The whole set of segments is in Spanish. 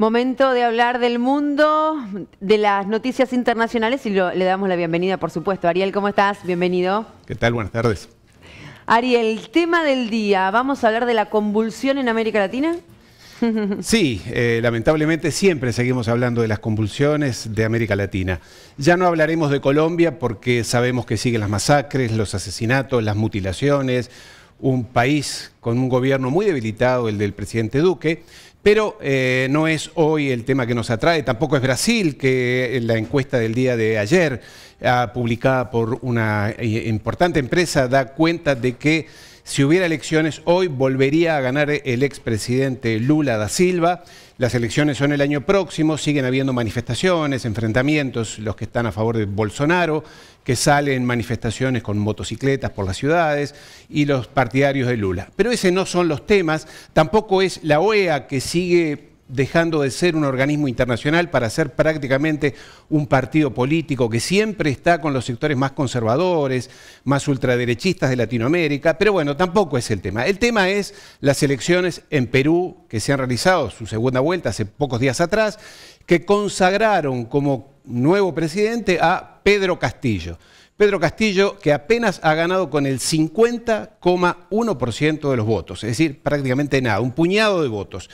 Momento de hablar del mundo, de las noticias internacionales y le damos la bienvenida, por supuesto. Ariel, ¿cómo estás? Bienvenido. ¿Qué tal? Buenas tardes. Ariel, tema del día, ¿vamos a hablar de la convulsión en América Latina? Sí, eh, lamentablemente siempre seguimos hablando de las convulsiones de América Latina. Ya no hablaremos de Colombia porque sabemos que siguen las masacres, los asesinatos, las mutilaciones, un país con un gobierno muy debilitado, el del presidente Duque, pero eh, no es hoy el tema que nos atrae, tampoco es Brasil, que en eh, la encuesta del día de ayer, ah, publicada por una eh, importante empresa, da cuenta de que si hubiera elecciones hoy volvería a ganar el expresidente Lula da Silva. Las elecciones son el año próximo, siguen habiendo manifestaciones, enfrentamientos, los que están a favor de Bolsonaro, que salen manifestaciones con motocicletas por las ciudades, y los partidarios de Lula. Pero ese no son los temas, tampoco es la OEA que sigue dejando de ser un organismo internacional para ser prácticamente un partido político que siempre está con los sectores más conservadores, más ultraderechistas de Latinoamérica, pero bueno, tampoco es el tema. El tema es las elecciones en Perú que se han realizado, su segunda vuelta hace pocos días atrás, que consagraron como nuevo presidente a Pedro Castillo. Pedro Castillo, que apenas ha ganado con el 50,1% de los votos, es decir, prácticamente nada, un puñado de votos.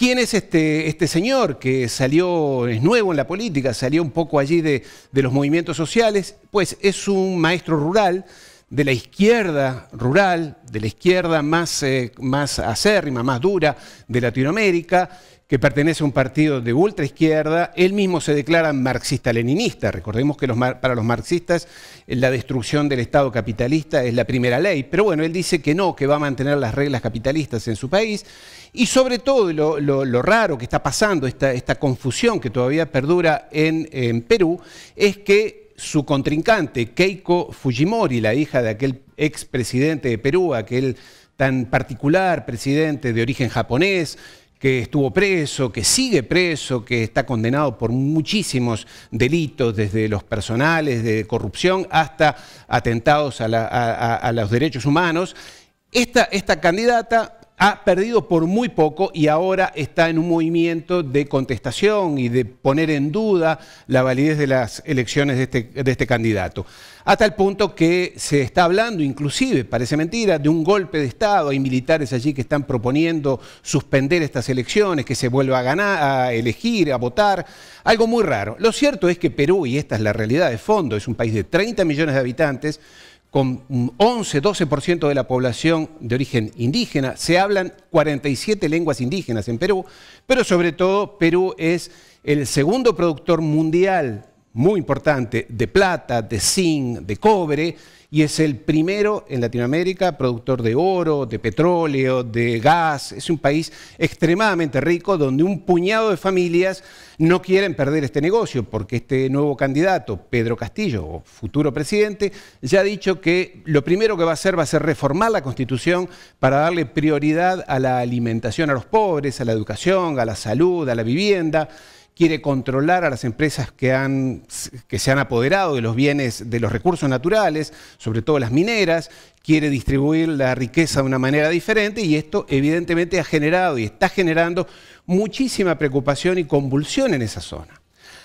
¿Quién es este, este, señor que salió, es nuevo en la política, salió un poco allí de, los movimientos sociales? Pues es un maestro rural de la izquierda rural, de la izquierda más, eh, más acérrima, más dura de Latinoamérica, que pertenece a un partido de izquierda, él mismo se declara marxista-leninista. Recordemos que los para los marxistas eh, la destrucción del Estado capitalista es la primera ley, pero bueno, él dice que no, que va a mantener las reglas capitalistas en su país. Y sobre todo lo, raro que está pasando, esta, esta confusión que todavía perdura en, en Perú, es que su contrincante, Keiko Fujimori, la hija de aquel expresidente de Perú, aquel tan particular presidente de origen japonés, que estuvo preso, que sigue preso, que está condenado por muchísimos delitos, desde los personales, de corrupción hasta atentados a, los derechos humanos. esta candidata ha perdido por muy poco y ahora está en un movimiento de contestación y de poner en duda la validez de las elecciones de este, este candidato. Hasta el punto que se está hablando, inclusive, parece mentira, de un golpe de Estado. Hay militares allí que están proponiendo suspender estas elecciones, que se vuelva a ganar, a elegir, a votar. Algo muy raro. Lo cierto es que Perú, y esta es la realidad de fondo, es un país de 30 millones de habitantes, con 11, 12% de la población de origen indígena. Se hablan 47 lenguas indígenas en Perú, pero sobre todo Perú es el segundo productor mundial muy importante de plata, de zinc, de cobre y es el primero en Latinoamérica productor de oro, de petróleo, de gas. Es un país extremadamente rico donde un puñado de familias no quieren perder este negocio porque este nuevo candidato, Pedro Castillo, futuro presidente, ya ha dicho que lo primero que va a hacer va a ser reformar la Constitución para darle prioridad a la alimentación a los pobres, a la educación, a la salud, a la vivienda quiere controlar a las empresas que, han, que se han apoderado de los bienes, de los recursos naturales, sobre todo las mineras, quiere distribuir la riqueza de una manera diferente y esto evidentemente ha generado y está generando muchísima preocupación y convulsión en esa zona.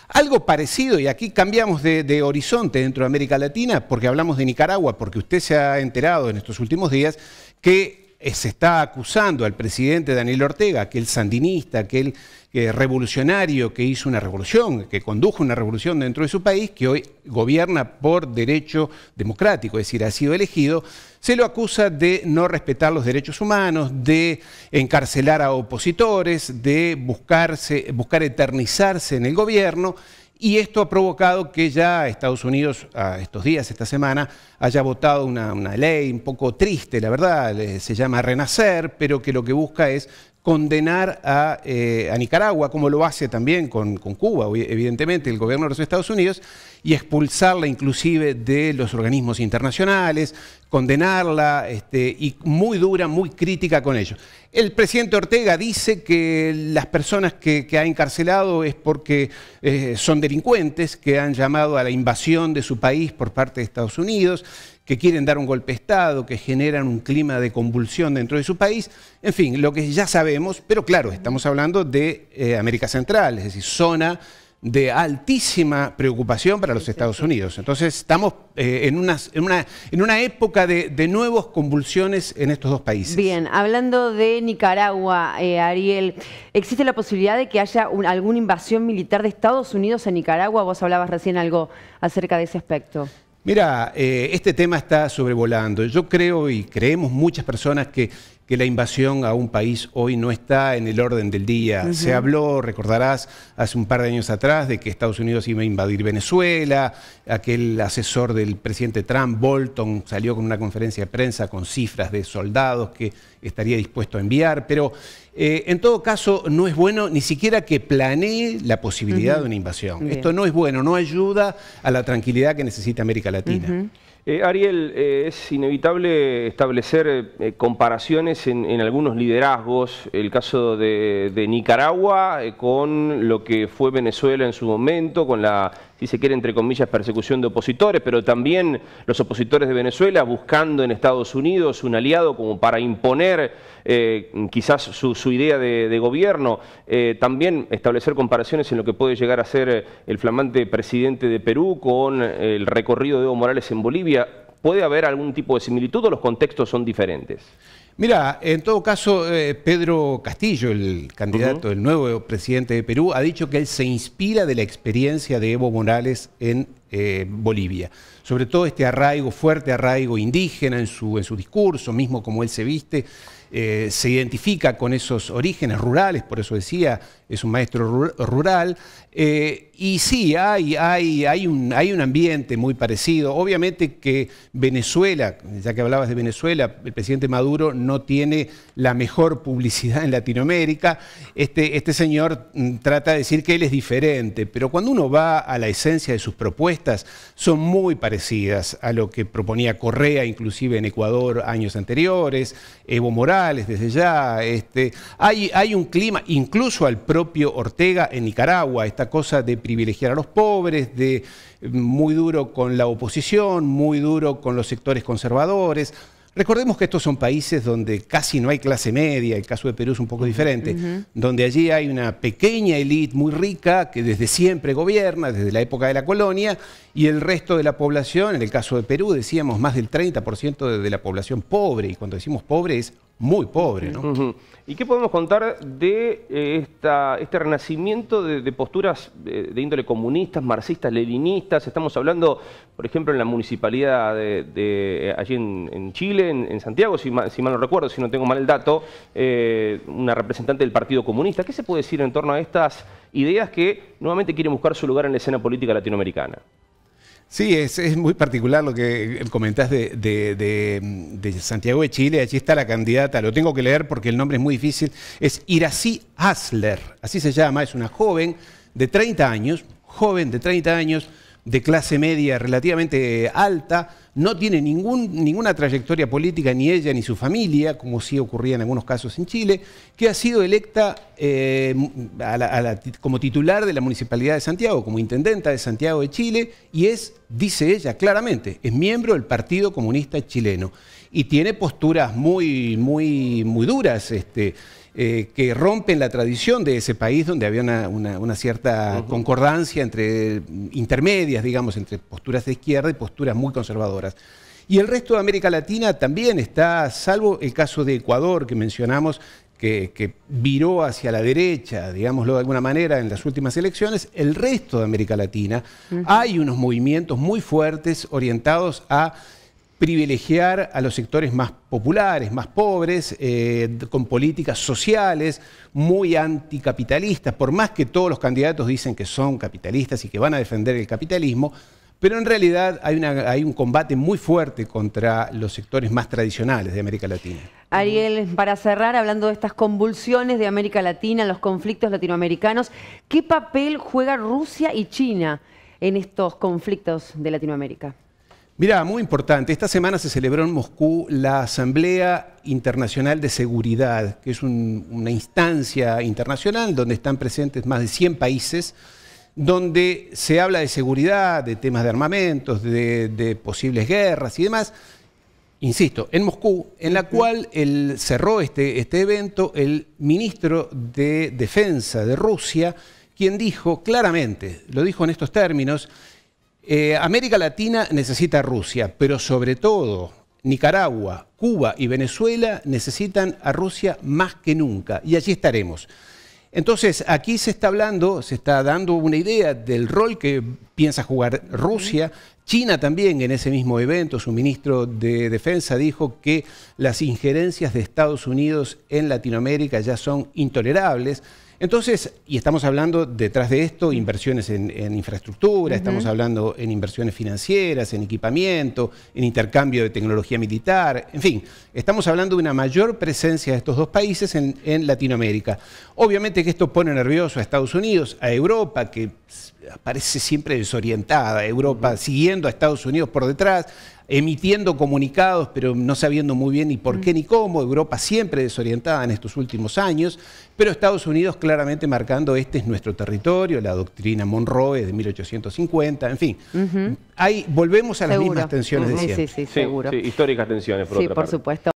Algo parecido, y aquí cambiamos de, de, horizonte dentro de América Latina, porque hablamos de Nicaragua, porque usted se ha enterado en estos últimos días que eh, se está acusando al presidente Daniel Ortega, aquel sandinista, aquel eh, revolucionario que hizo una revolución, que condujo una revolución dentro de su país, que hoy gobierna por derecho democrático, es decir, ha sido elegido, se lo acusa de no respetar los derechos humanos, de encarcelar a opositores, de buscarse, buscar eternizarse en el gobierno y esto ha provocado que ya Estados Unidos, estos días, esta semana, haya votado una, una ley un poco triste, la verdad, se llama Renacer, pero que lo que busca es condenar eh, a, Nicaragua, como lo hace también con, Cuba, evidentemente, el gobierno de los Estados Unidos, y expulsarla inclusive de los organismos internacionales, condenarla, este, y muy dura, muy crítica con ello. El presidente Ortega dice que las personas que, ha encarcelado es porque eh, son delincuentes, que han llamado a la invasión de su país por parte de Estados Unidos, que quieren dar un golpe de Estado, que generan un clima de convulsión dentro de su país, en fin, lo que ya sabemos, pero claro, estamos hablando de eh, América Central, es decir, zona de altísima preocupación para los Estados Unidos. Entonces estamos eh, en, una, en, una, en, una, época de, nuevas convulsiones en estos dos países. Bien, hablando de Nicaragua, eh, Ariel, ¿existe la posibilidad de que haya alguna invasión militar de Estados Unidos en Nicaragua? Vos hablabas recién algo acerca de ese aspecto. Mira, eh, este tema está sobrevolando. Yo creo y creemos muchas personas que que la invasión a un país hoy no está en el orden del día. Se habló, recordarás, hace un par de años atrás de que Estados Unidos iba a invadir Venezuela, aquel asesor del presidente Trump, Bolton, salió con una conferencia de prensa con cifras de soldados que estaría dispuesto a enviar, pero eh, en todo caso no es bueno ni siquiera que planee la posibilidad de una invasión. Esto no es bueno, no ayuda a la tranquilidad que necesita América Latina. Eh, Ariel, eh, es inevitable establecer eh, comparaciones en, algunos liderazgos, el caso de Nicaragua con lo que fue Venezuela en su momento, con la si se quiere, entre comillas, persecución de opositores, pero también los opositores de Venezuela buscando en Estados Unidos un aliado como para imponer eh, quizás su, idea de, gobierno, eh, también establecer comparaciones en lo que puede llegar a ser eh, el flamante presidente de Perú con el recorrido de Evo Morales en Bolivia. ¿Puede haber algún tipo de similitud o los contextos son diferentes? Mira, en todo caso, eh, Pedro Castillo, el candidato, el nuevo presidente de Perú, ha dicho que él se inspira de la experiencia de Evo Morales en eh, Bolivia sobre todo este arraigo, fuerte arraigo indígena en su, en su discurso, mismo como él se viste, eh, se identifica con esos orígenes rurales, por eso decía, es un maestro rural. Eh, y sí, hay, hay, hay, un, hay un ambiente muy parecido. Obviamente que Venezuela, ya que hablabas de Venezuela, el presidente Maduro no tiene la mejor publicidad en Latinoamérica. Este, este señor mm, trata de decir que él es diferente, pero cuando uno va a la esencia de sus propuestas, son muy parecidas a lo que proponía Correa, inclusive en Ecuador años anteriores, Evo Morales desde ya. Este, hay, hay un clima, incluso al propio Ortega en Nicaragua, esta cosa de privilegiar a los pobres, de mm, muy duro con la oposición, muy duro con los sectores conservadores. Recordemos que estos son países donde casi no hay clase media, el caso de Perú es un poco diferente, donde allí hay una pequeña élite muy rica que desde siempre gobierna, desde la época de la colonia, y el resto de la población, en el caso de Perú decíamos más del 30% de la población pobre, y cuando decimos pobre es muy pobre. ¿no? ¿Y qué podemos contar de eh, esta, este renacimiento de, posturas eh, de, índole comunistas, marxistas, levinistas? Estamos hablando, por ejemplo, en la municipalidad de, eh, allí en, Chile, en, Santiago, si mal, no recuerdo, si no tengo mal el dato, una representante del Partido Comunista. ¿Qué se puede decir en torno a estas ideas que nuevamente quieren buscar su lugar en la escena política latinoamericana? Sí, es, muy particular lo que eh, comentás de, Santiago de Chile. Allí está la candidata, lo tengo que leer porque el nombre es muy difícil. Es Irací Asler, así se llama, es una joven de 30 años, joven de 30 años, de clase media relativamente alta, no tiene ninguna trayectoria política ni ella ni su familia, como sí ocurría en algunos casos en Chile, que ha sido electa eh, como titular de la Municipalidad de Santiago, como intendenta de Santiago de Chile, y es, dice ella claramente, es miembro del Partido Comunista Chileno. Y tiene posturas muy, muy, muy duras. Este, eh, que rompen la tradición de ese país donde había una, cierta concordancia entre intermedias, digamos, entre posturas de izquierda y posturas muy conservadoras. Y el resto de América Latina también está, salvo el caso de Ecuador que mencionamos, que, viró hacia la derecha, digámoslo de alguna manera, en las últimas elecciones, el resto de América Latina, hay unos movimientos muy fuertes orientados a privilegiar a los sectores más populares, más pobres, eh, con políticas sociales muy anticapitalistas, por más que todos los candidatos dicen que son capitalistas y que van a defender el capitalismo, pero en realidad hay, hay un combate muy fuerte contra los sectores más tradicionales de América Latina. Ariel, para cerrar, hablando de estas convulsiones de América Latina, los conflictos latinoamericanos, ¿qué papel juega Rusia y China en estos conflictos de Latinoamérica? Mirá, muy importante. Esta semana se celebró en Moscú la Asamblea Internacional de Seguridad, que es una instancia internacional donde están presentes más de 100 países, donde se habla de seguridad, de temas de armamentos, de, posibles guerras y demás. Insisto, en Moscú, en la cual cerró este, este evento el ministro de Defensa de Rusia, quien dijo claramente, lo dijo en estos términos, eh, América Latina necesita a Rusia, pero sobre todo Nicaragua, Cuba y Venezuela necesitan a Rusia más que nunca, y allí estaremos. Entonces, aquí se está hablando, se está dando una idea del rol que piensa jugar Rusia. China también en ese mismo evento, su ministro de Defensa dijo que las injerencias de Estados Unidos en Latinoamérica ya son intolerables. Entonces, y estamos hablando detrás de esto, inversiones en, infraestructura, estamos hablando en inversiones financieras, en equipamiento, en intercambio de tecnología militar, en fin, estamos hablando de una mayor presencia de estos dos países en, en Latinoamérica. Obviamente que esto pone nervioso a Estados Unidos, a Europa, que parece siempre desorientada, Europa siguiendo a Estados Unidos por detrás, emitiendo comunicados, pero no sabiendo muy bien ni por qué mm. ni cómo, Europa siempre desorientada en estos últimos años, pero Estados Unidos claramente marcando este es nuestro territorio, la doctrina Monroe de 1850, en fin. ahí volvemos a las mismas tensiones de siempre. Sí, históricas tensiones, por Sí, por supuesto.